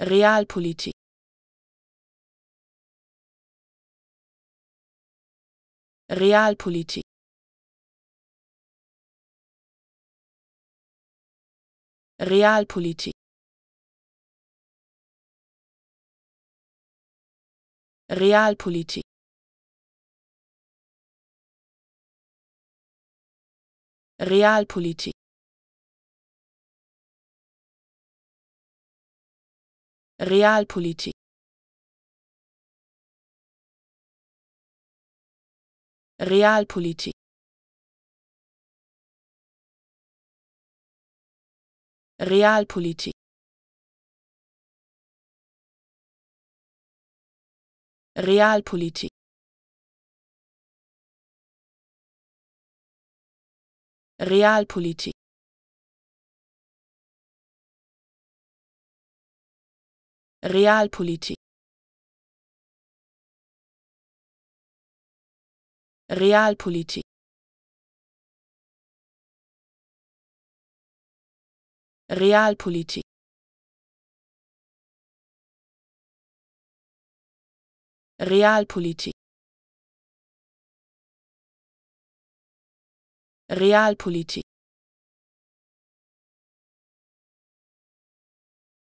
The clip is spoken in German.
realpolitik realpolitik realpolitik realpolitik realpolitik realpolitik realpolitik realpolitik realpolitik realpolitik Realpolitik Realpolitik Realpolitik Realpolitik Realpolitik